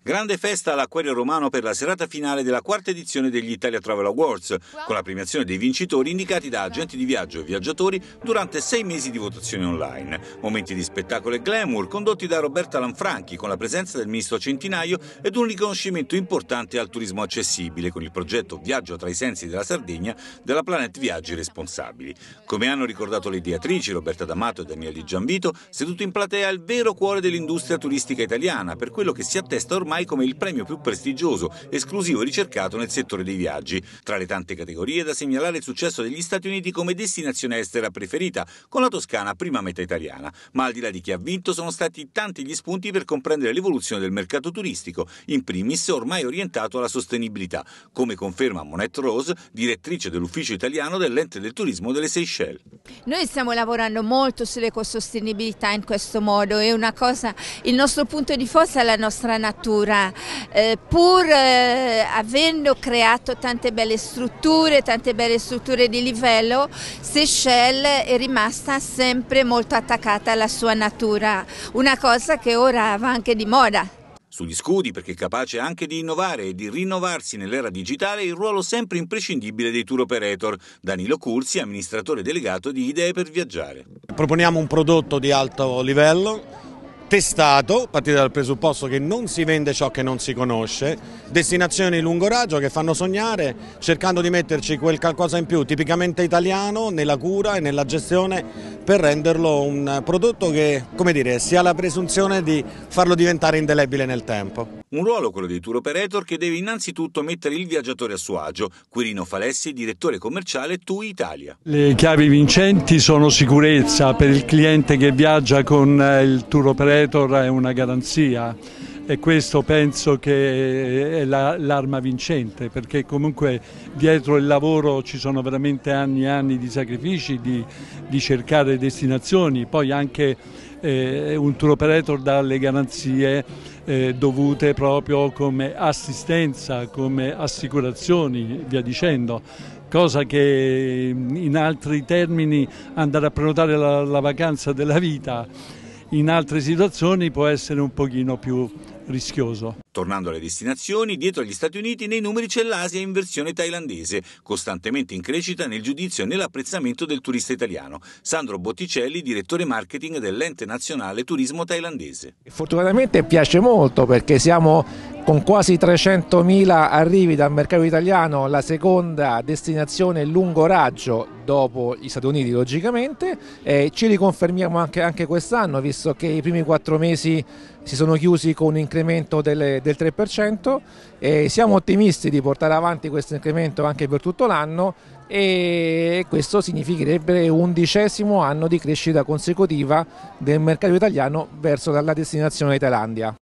Grande festa all'Acquario Romano per la serata finale della quarta edizione degli Italia Travel Awards, con la premiazione dei vincitori indicati da agenti di viaggio e viaggiatori durante sei mesi di votazione online. Momenti di spettacolo e glamour condotti da Roberta Lanfranchi, con la presenza del ministro Centinaio ed un riconoscimento importante al turismo accessibile con il progetto Viaggio tra i sensi della Sardegna della Planet Viaggi Responsabili. Come hanno ricordato le ideatrici Roberta D'Amato e Daniele Gianvito, seduto in platea il vero cuore dell'industria turistica italiana, per quello che si attesta ormai ormai come il premio più prestigioso, esclusivo e ricercato nel settore dei viaggi. Tra le tante categorie da segnalare il successo degli Stati Uniti come destinazione estera preferita, con la Toscana prima meta italiana. Ma al di là di chi ha vinto sono stati tanti gli spunti per comprendere l'evoluzione del mercato turistico, in primis ormai orientato alla sostenibilità, come conferma Monette Rose, direttrice dell'ufficio italiano dell'ente del turismo delle Seychelles. Noi stiamo lavorando molto sull'ecosostenibilità in questo modo, è una cosa, il nostro punto di forza è la nostra natura cultura, eh, pur eh, avendo creato tante belle strutture, tante belle strutture di livello, Seychelles è rimasta sempre molto attaccata alla sua natura, una cosa che ora va anche di moda sugli scudi perché capace anche di innovare e di rinnovarsi nell'era digitale il ruolo sempre imprescindibile dei tour operator. Danilo Curzi, amministratore delegato di Idee per Viaggiare. Proponiamo un prodotto di alto livello testato, partite dal presupposto che non si vende ciò che non si conosce, destinazioni lungo raggio che fanno sognare, cercando di metterci quel qualcosa in più tipicamente italiano nella cura e nella gestione per renderlo un prodotto che, come dire, si ha la presunzione di farlo diventare indelebile nel tempo. Un ruolo quello di tour operator che deve innanzitutto mettere il viaggiatore a suo agio. Quirino Falessi, direttore commerciale TUI Italia. Le chiavi vincenti sono sicurezza per il cliente che viaggia con eh, il tour operator è una garanzia e questo penso che è l'arma vincente perché comunque dietro il lavoro ci sono veramente anni e anni di sacrifici, di, di cercare destinazioni, poi anche eh, un tour operator dà le garanzie eh, dovute proprio come assistenza, come assicurazioni, via dicendo cosa che in altri termini andare a prenotare la, la vacanza della vita in altre situazioni può essere un pochino più rischioso. Tornando alle destinazioni, dietro agli Stati Uniti nei numeri c'è l'Asia in versione thailandese, costantemente in crescita nel giudizio e nell'apprezzamento del turista italiano. Sandro Botticelli, direttore marketing dell'ente nazionale turismo thailandese. Fortunatamente piace molto perché siamo con quasi 300.000 arrivi dal mercato italiano, la seconda destinazione lungo raggio dopo gli Stati Uniti logicamente, eh, ci riconfermiamo anche, anche quest'anno visto che i primi quattro mesi si sono chiusi con un incremento del, del 3%, eh, siamo ottimisti di portare avanti questo incremento anche per tutto l'anno e questo significherebbe undicesimo anno di crescita consecutiva del mercato italiano verso la destinazione Thailandia.